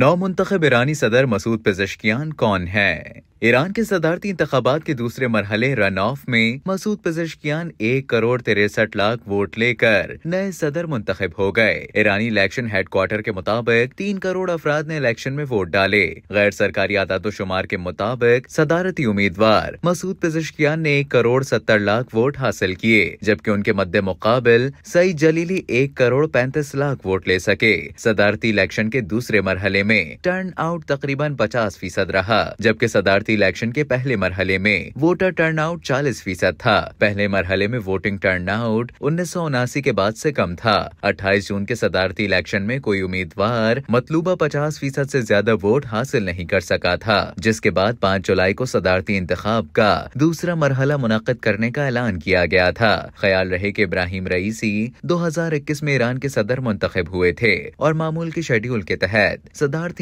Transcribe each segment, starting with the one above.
नौ मुंतब ईरानी सदर मसूद पेजशकियान कौन है ईरान के सदारती इंतबात के दूसरे मरहले रन ऑफ में मसूद पजशकियान एक करोड़ तिरसठ लाख वोट लेकर नए सदर मुंतब हो गए ईरानी इलेक्शन हेडक्वार्टर के मुताबिक तीन करोड़ अफराद ने इलेक्शन में वोट डाले गैर सरकारी आदाद शुमार के मुताबिक सदारती उम्मीदवार मसूद पजशकियान ने एक करोड़ सत्तर लाख वोट हासिल किए जबकि उनके मद्दे मुकाबल सईद जलीली एक करोड़ पैंतीस लाख वोट ले सके सदारती इलेक्शन के दूसरे मरहले में टर्न आउट तकरीबन पचास फीसद रहा जबकि सदारती इलेक्शन के पहले मरहले में वोटर टर्नआउट 40 फीसद था पहले मरहले में वोटिंग टर्नआउट उन्नीस के बाद से कम था 28 जून के सदारती इलेक्शन में कोई उम्मीदवार मतलूबा 50 फीसद ऐसी ज्यादा वोट हासिल नहीं कर सका था जिसके बाद पाँच जुलाई को सदारती इंतखाब का दूसरा मरहला मुनद करने का ऐलान किया गया था ख्याल रहे की इब्राहिम रईसी इक्कीस में ईरान के सदर मुंतब हुए थे और मामूल के शेड्यूल के तहत सदारती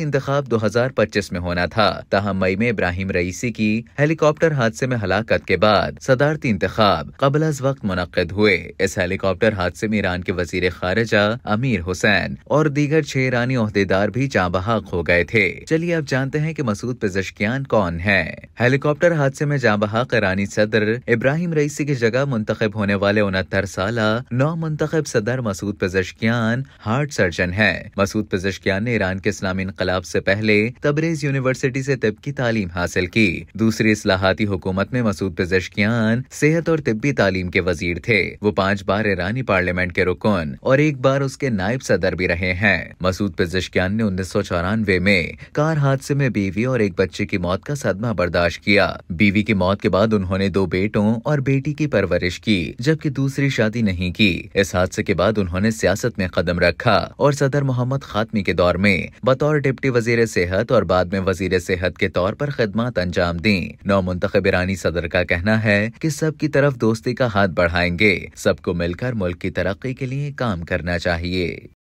हजार पच्चीस में होना था तहम मई में इब्राहिम रईसी की हेलीकॉप्टर हादसे में हलाकत के बाद सदारती इंतखाब कबल अज वक्त मुनद हुए इस हेलीकॉप्टर हादसे में ईरान के वजीर खारजा अमीर हुसैन और दीगर छह ईरानी अहदेदार भी जाँ बहाक हो गए थे चलिए अब जानते हैं की मसूद पेजश्कियान कौन है हेलीकॉप्टर हादसे में जाँ बहाक ईरानी सदर इब्राहिम रईसी की जगह मुंतखब होने वाले उनहत्तर साल नौ मुंतब सदर मसूद पेजश्कियान हार्ट सर्जन है मसूद पेजश्कियान ने ईरान के इस्लामी इनकलाब से पहले तबरेज यूनिवर्सिटी से तिब की तालीम हासिल की दूसरी असलाहती हुकूमत में मसूद पेजेशकियान सेहत और तिब्बी तालीम के वजीर थे वो पाँच बार ईरानी पार्लियामेंट के रुकन और एक बार उसके नायब सदर भी रहे हैं मसूद पेजेशकियान ने उन्नीस सौ चौरानवे में कार हादसे में बीवी और एक बच्चे की मौत का सदमा बर्दाश्त किया बीवी की मौत के बाद उन्होंने दो बेटों और बेटी की परवरिश की जबकि दूसरी शादी नहीं की इस हादसे के बाद उन्होंने सियासत में कदम रखा और सदर मोहम्मद खातमी के दौर में बतौर डिप्टी वजीर सेहत और बाद में वजीर सेहत के तौर पर खदमात अंजाम दें नौ मुंतब ईरानी सदर का कहना है कि सबकी तरफ दोस्ती का हाथ बढ़ाएंगे सबको मिलकर मुल्क की तरक्की के लिए काम करना चाहिए